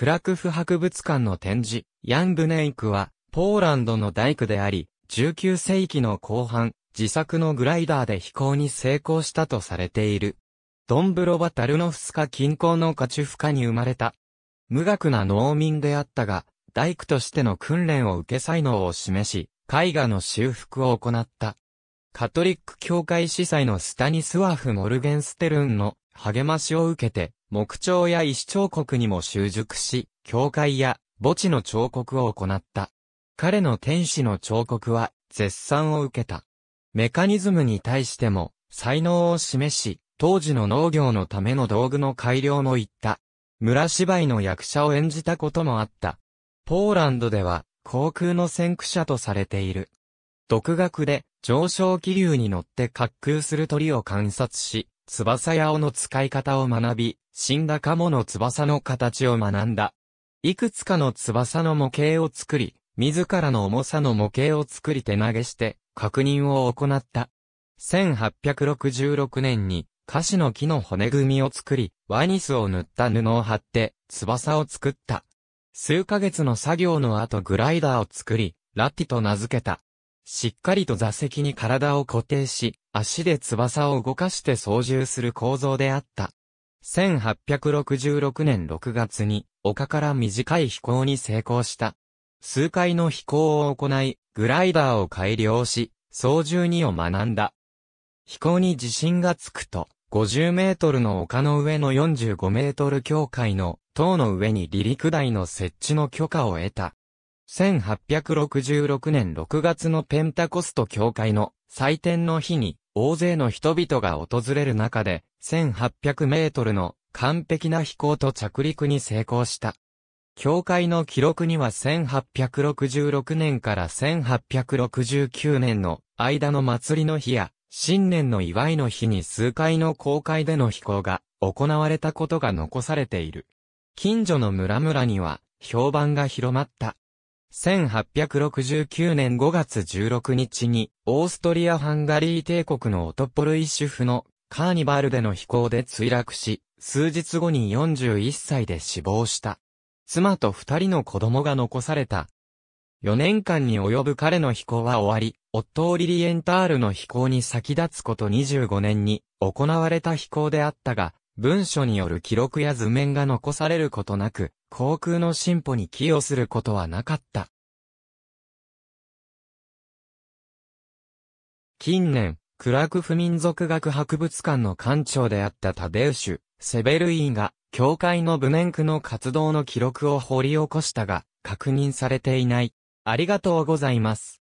クラクフ博物館の展示、ヤンブネイクは、ポーランドの大工であり、19世紀の後半、自作のグライダーで飛行に成功したとされている。ドンブロバ・タルノフスカ近郊のカチュフカに生まれた。無学な農民であったが、大工としての訓練を受け才能を示し、絵画の修復を行った。カトリック教会司祭のスタニスワーフ・モルゲンステルンの励ましを受けて、木彫や石彫刻にも習熟し、教会や墓地の彫刻を行った。彼の天使の彫刻は絶賛を受けた。メカニズムに対しても才能を示し、当時の農業のための道具の改良も言った。村芝居の役者を演じたこともあった。ポーランドでは航空の先駆者とされている。独学で上昇気流に乗って滑空する鳥を観察し、翼や尾の使い方を学び、死んだカモの翼の形を学んだ。いくつかの翼の模型を作り、自らの重さの模型を作り手投げして、確認を行った。1866年に、カシの木の骨組みを作り、ワニスを塗った布を貼って、翼を作った。数ヶ月の作業の後グライダーを作り、ラッティと名付けた。しっかりと座席に体を固定し、足で翼を動かして操縦する構造であった。1866年6月に、丘から短い飛行に成功した。数回の飛行を行い、グライダーを改良し、操縦にを学んだ。飛行に自信がつくと、50メートルの丘の上の45メートル境界の塔の上に離陸台の設置の許可を得た。1866年6月のペンタコスト境界の祭典の日に大勢の人々が訪れる中で、1800メートルの完璧な飛行と着陸に成功した。教会の記録には1866年から1869年の間の祭りの日や、新年の祝いの日に数回の公開での飛行が行われたことが残されている。近所の村々には評判が広まった。1869年5月16日に、オーストリア・ハンガリー帝国のオトポルイシュフのカーニバルでの飛行で墜落し、数日後に41歳で死亡した。妻と二人の子供が残された。4年間に及ぶ彼の飛行は終わり、オットー・リリエンタールの飛行に先立つこと25年に行われた飛行であったが、文書による記録や図面が残されることなく、航空の進歩に寄与することはなかった。近年、クラクフ民族学博物館の館長であったタデウシュ、セベルイーが、教会の部ネ区の活動の記録を掘り起こしたが、確認されていない。ありがとうございます。